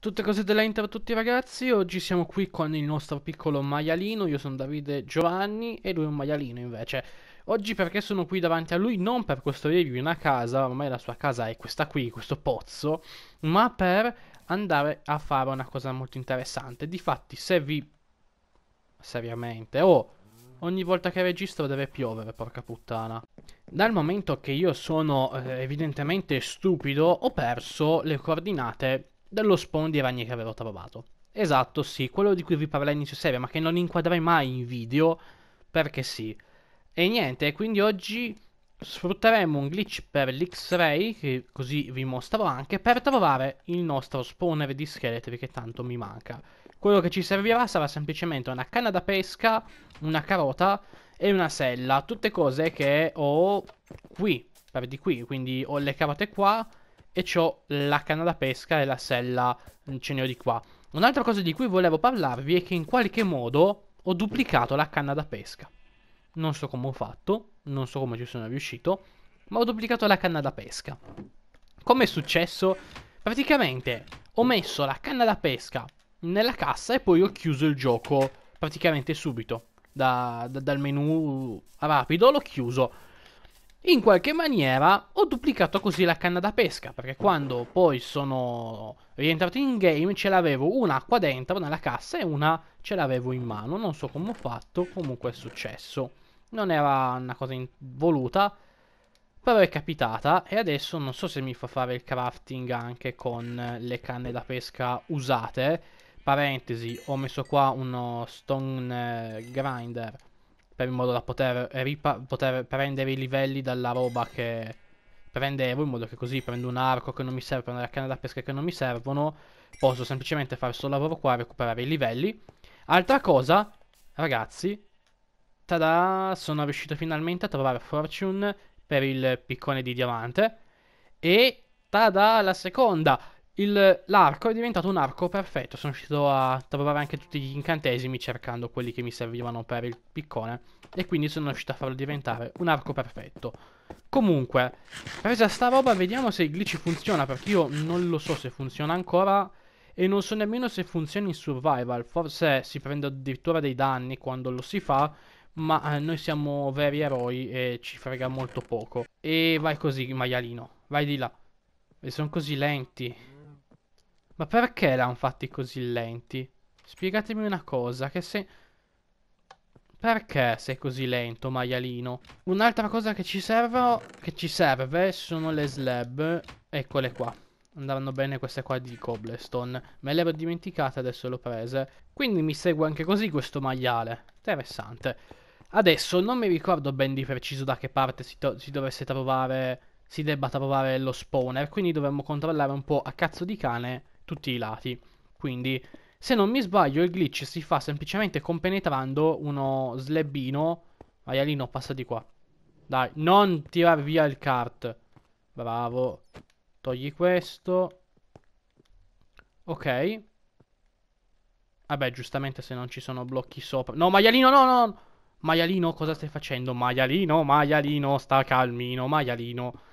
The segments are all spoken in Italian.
Tutte cose della intro a tutti ragazzi, oggi siamo qui con il nostro piccolo maialino, io sono Davide Giovanni e lui è un maialino invece. Oggi perché sono qui davanti a lui non per costruirgli una casa, ormai la sua casa è questa qui, questo pozzo, ma per andare a fare una cosa molto interessante. Difatti se vi... seriamente, oh, ogni volta che registro deve piovere, porca puttana. Dal momento che io sono eh, evidentemente stupido, ho perso le coordinate dello spawn di ragni che avevo trovato. Esatto, sì, quello di cui vi parlai inizio serie, ma che non inquadrai mai in video, perché sì. E niente, quindi oggi sfrutteremo un glitch per l'X-Ray, che così vi mostro anche, per trovare il nostro spawner di scheletri che tanto mi manca. Quello che ci servirà sarà semplicemente una canna da pesca, una carota e una sella, tutte cose che ho qui, per di qui, quindi ho le carote qua, e ho la canna da pesca e la sella mm, ce ne ho di qua. Un'altra cosa di cui volevo parlarvi è che in qualche modo ho duplicato la canna da pesca. Non so come ho fatto, non so come ci sono riuscito, ma ho duplicato la canna da pesca. Come è successo? Praticamente ho messo la canna da pesca nella cassa e poi ho chiuso il gioco praticamente subito. Da, da, dal menu rapido l'ho chiuso in qualche maniera ho duplicato così la canna da pesca, perché quando poi sono rientrato in game ce l'avevo una qua dentro nella cassa e una ce l'avevo in mano, non so come ho fatto, comunque è successo. Non era una cosa voluta, però è capitata e adesso non so se mi fa fare il crafting anche con le canne da pesca usate. Parentesi, ho messo qua uno stone eh, grinder per in modo da poter, poter prendere i livelli dalla roba che prendevo, in modo che così prendo un arco che non mi serve, prendo la canna da pesca che non mi servono, posso semplicemente fare questo lavoro qua e recuperare i livelli. Altra cosa, ragazzi, tada, sono riuscito finalmente a trovare Fortune per il piccone di diamante e tada, la seconda, il, l'arco è diventato un arco perfetto, sono riuscito a trovare anche tutti gli incantesimi cercando quelli che mi servivano per il piccone e quindi sono riuscito a farlo diventare un arco perfetto. Comunque, presa sta roba vediamo se il glitch funziona perché io non lo so se funziona ancora e non so nemmeno se funziona in survival, forse si prende addirittura dei danni quando lo si fa ma eh, noi siamo veri eroi e ci frega molto poco. E vai così maialino, vai di là. E sono così lenti. Ma perché l'hanno fatti così lenti? Spiegatemi una cosa, che se... Perché sei così lento, maialino? Un'altra cosa che ci, serve, che ci serve sono le slab. Eccole qua. Andranno bene queste qua di cobblestone. Me le ero dimenticate, adesso le ho prese. Quindi mi segue anche così questo maiale. Interessante. Adesso non mi ricordo ben di preciso da che parte si, si dovesse trovare... Si debba trovare lo spawner. Quindi dovremmo controllare un po' a cazzo di cane tutti i lati. Quindi, se non mi sbaglio, il glitch si fa semplicemente compenetrando uno slebbino. Maialino, passa di qua. Dai, non tirare via il kart. Bravo. Togli questo. Ok. Vabbè, giustamente se non ci sono blocchi sopra. No, maialino, no, no. Maialino, cosa stai facendo? Maialino, maialino, sta calmino, maialino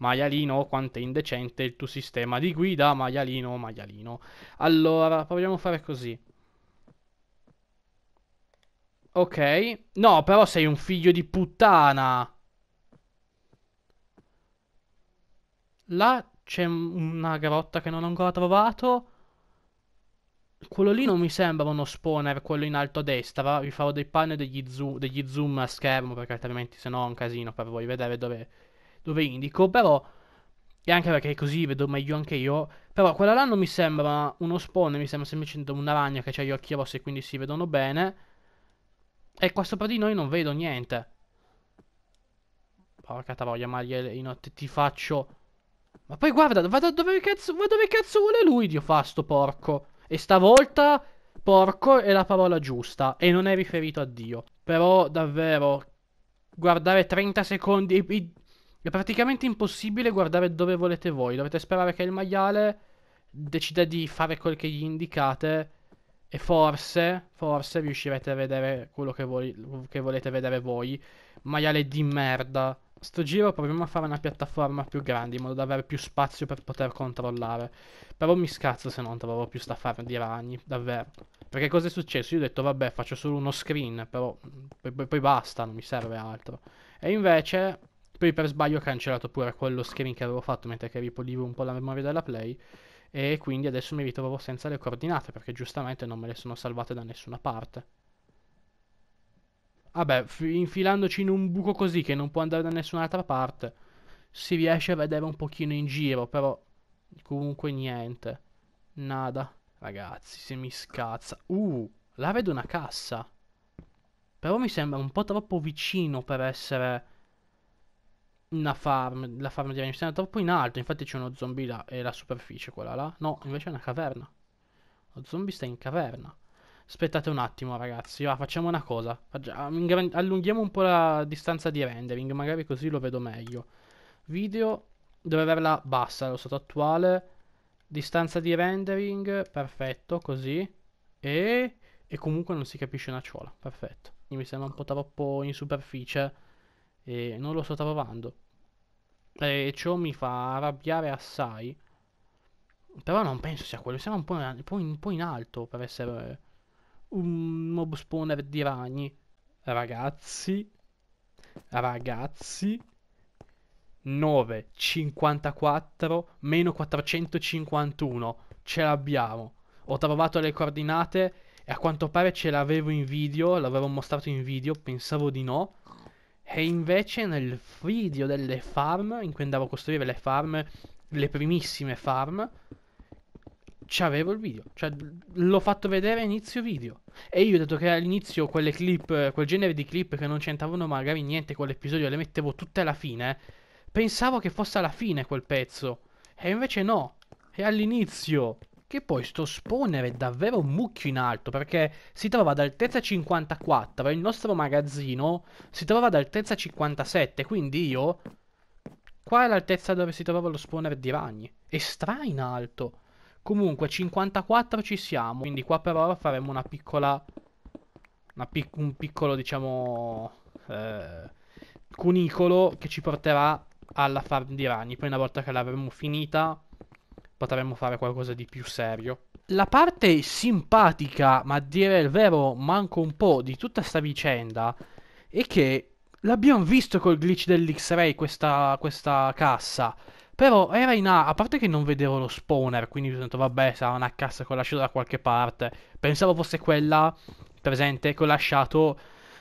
maialino, quanto è indecente il tuo sistema di guida, maialino, maialino. Allora, proviamo a fare così. Ok. No, però sei un figlio di puttana. Là c'è una grotta che non ho ancora trovato. Quello lì non mi sembra uno spawner, quello in alto a destra. Vi farò dei panni degli, zo degli zoom a schermo perché altrimenti se no è un casino per voi vedere dove dove indico, però, e anche perché così vedo meglio anche io, però quella là non mi sembra uno spawn, mi sembra semplicemente una ragna che ha gli occhi rossi e quindi si vedono bene, e qua sopra di noi non vedo niente. Porca troia, Maria, in notte ti faccio... Ma poi guarda, vado dove cazzo, vado dove cazzo vuole lui, Dio fa sto porco. E stavolta porco è la parola giusta e non è riferito a Dio. Però davvero guardare 30 secondi è praticamente impossibile guardare dove volete voi. Dovete sperare che il maiale decida di fare quel che gli indicate e forse, forse riuscirete a vedere quello che, voi, che volete vedere voi. Maiale di merda. Sto giro proviamo a fare una piattaforma più grande in modo da avere più spazio per poter controllare. Però mi scazzo se non trovo più sta farm di ragni, davvero. Perché cosa è successo? Io ho detto vabbè faccio solo uno screen, però poi, mm, poi, poi basta, non mi serve altro. E invece poi per sbaglio ho cancellato pure quello screen che avevo fatto mentre che ripolivo un po' la memoria della Play e quindi adesso mi ritrovo senza le coordinate perché giustamente non me le sono salvate da nessuna parte. Vabbè, infilandoci in un buco così che non può andare da nessun'altra parte, si riesce a vedere un pochino in giro, però comunque niente. Nada. Ragazzi, se mi scazza. Uh, la vedo una cassa. Però mi sembra un po' troppo vicino per essere una farm, la farm di Venus è troppo in alto, infatti c'è uno zombie là, è la superficie quella là. No, invece è una caverna. Lo zombie sta in caverna. Aspettate un attimo ragazzi, va, facciamo una cosa. allunghiamo un po' la distanza di rendering, magari così lo vedo meglio. Video, deve averla bassa, lo stato attuale. Distanza di rendering, perfetto, così. E... e comunque non si capisce una ciola, perfetto. Mi sembra un po' troppo in superficie e non lo sto trovando. E ciò mi fa arrabbiare assai. Però non penso sia quello, Siamo un po' in, po po in alto per essere un mob spawner di ragni. Ragazzi, ragazzi, 9, 54, meno 451, ce l'abbiamo. Ho trovato le coordinate e a quanto pare ce l'avevo in video, l'avevo mostrato in video, pensavo di no. E invece nel video delle farm, in cui andavo a costruire le farm, le primissime farm, c'avevo il video. Cioè, l'ho fatto vedere a inizio video. E io ho detto che all'inizio quelle clip, quel genere di clip che non c'entravano magari niente con l'episodio, le mettevo tutte alla fine. Pensavo che fosse alla fine quel pezzo. E invece no, è all'inizio che poi sto spawner è davvero un mucchio in alto perché si trova ad altezza 54 e il nostro magazzino si trova ad altezza 57, quindi io... Qua è l'altezza dove si trova lo spawner di ragni. e stra in alto. Comunque, 54 ci siamo, quindi qua per ora faremo una piccola... Una pic un piccolo, diciamo... Eh, cunicolo che ci porterà alla farm di ragni. Poi una volta che l'avremo finita potremmo fare qualcosa di più serio. La parte simpatica, ma a dire il vero manco un po' di tutta sta vicenda, è che l'abbiamo visto col glitch dell'X-Ray questa, questa cassa. Però era in A, a parte che non vedevo lo spawner, quindi ho detto vabbè sarà una cassa che ho lasciato da qualche parte. Pensavo fosse quella presente che ho lasciato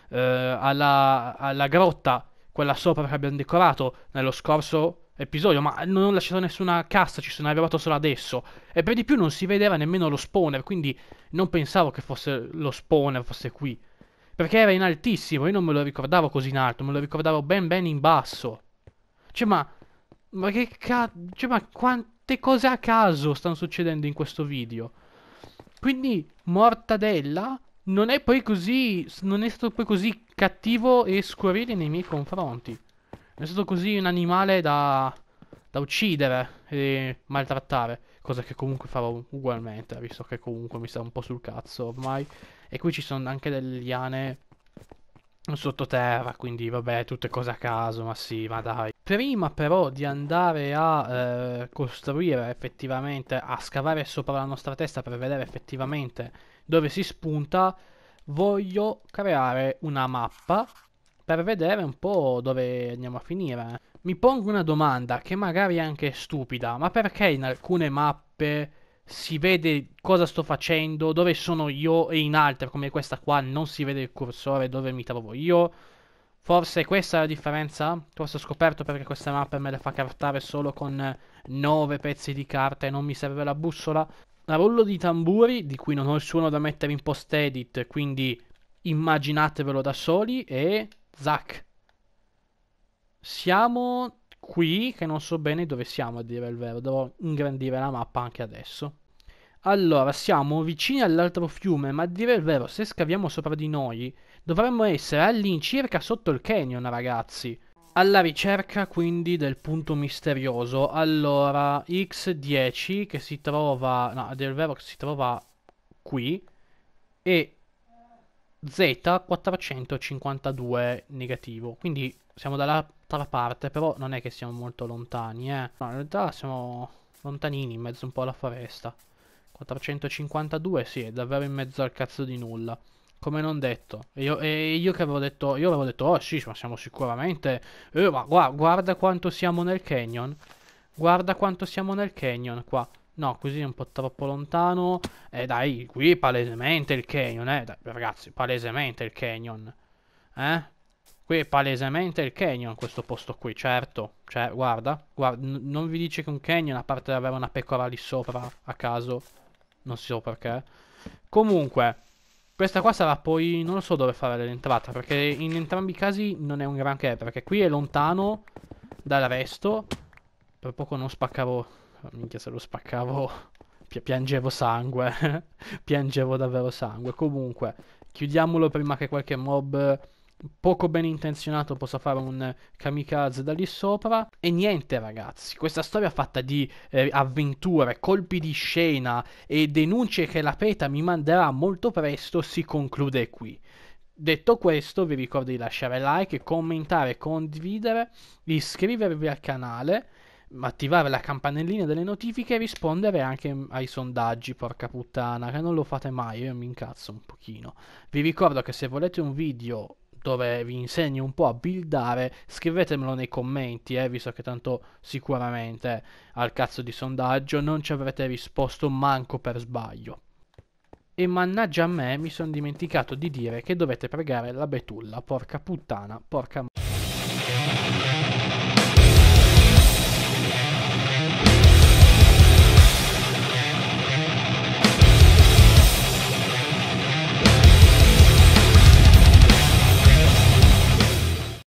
eh, alla, alla grotta, quella sopra che abbiamo decorato nello scorso episodio, ma non ho lasciato nessuna cassa, ci sono arrivato solo adesso. E per di più non si vedeva nemmeno lo spawner, quindi non pensavo che fosse lo spawner fosse qui. Perché era in altissimo, io non me lo ricordavo così in alto, me lo ricordavo ben ben in basso. Cioè ma... Ma che cazzo... Cioè ma quante cose a caso stanno succedendo in questo video? Quindi Mortadella non è poi così... Non è stato poi così cattivo e squarrile nei miei confronti è stato così un animale da, da uccidere e maltrattare. Cosa che comunque farò ugualmente, visto che comunque mi sta un po' sul cazzo ormai. E qui ci sono anche delle liane sottoterra, quindi vabbè, tutte cose a caso, ma sì, ma dai. Prima però di andare a eh, costruire effettivamente, a scavare sopra la nostra testa per vedere effettivamente dove si spunta, voglio creare una mappa per vedere un po' dove andiamo a finire. Mi pongo una domanda che magari è anche stupida, ma perché in alcune mappe si vede cosa sto facendo, dove sono io e in altre come questa qua non si vede il cursore dove mi trovo io? Forse questa è la differenza? Forse ho scoperto perché questa mappa me le fa cartare solo con 9 pezzi di carta e non mi serve la bussola. La rullo di tamburi, di cui non ho il suono da mettere in post edit, quindi immaginatevelo da soli e Zack. Siamo qui, che non so bene dove siamo a dire il vero, devo ingrandire la mappa anche adesso. Allora, siamo vicini all'altro fiume, ma a dire il vero, se scaviamo sopra di noi, dovremmo essere all'incirca sotto il canyon, ragazzi. Alla ricerca quindi del punto misterioso. Allora, X10 che si trova, no, a dire il vero che si trova qui, e Z452 negativo. Quindi siamo dall'altra parte, però non è che siamo molto lontani, eh. No, in realtà siamo lontanini, in mezzo un po' alla foresta. 452, sì, è davvero in mezzo al cazzo di nulla. Come non detto. E io, e io che avevo detto, io avevo detto, oh sì, ma siamo sicuramente... Eh, ma guarda, guarda quanto siamo nel canyon. Guarda quanto siamo nel canyon qua. No, così è un po' troppo lontano. E eh, dai, qui palesemente il canyon, eh. Dai, ragazzi, palesemente il canyon. Eh? Qui è palesemente il canyon questo posto qui, certo. Cioè, guarda, guarda non vi dice che un canyon, a parte avere una pecora lì sopra, a caso. Non so perché. Comunque, questa qua sarà poi, non lo so dove fare l'entrata, perché in entrambi i casi non è un granché, perché qui è lontano dal resto. Per poco non spaccavo minchia se lo spaccavo, piangevo sangue, piangevo davvero sangue. Comunque, chiudiamolo prima che qualche mob poco ben intenzionato possa fare un kamikaze da lì sopra. E niente, ragazzi, questa storia fatta di eh, avventure, colpi di scena e denunce che la PETA mi manderà molto presto si conclude qui. Detto questo, vi ricordo di lasciare like, commentare, condividere, iscrivervi al canale attivare la campanellina delle notifiche e rispondere anche ai sondaggi, porca puttana, che non lo fate mai, io mi incazzo un pochino. Vi ricordo che se volete un video dove vi insegno un po' a buildare, scrivetemelo nei commenti, eh, visto che tanto sicuramente al cazzo di sondaggio non ci avrete risposto manco per sbaglio. E mannaggia a me mi sono dimenticato di dire che dovete pregare la betulla, porca puttana, porca m***a.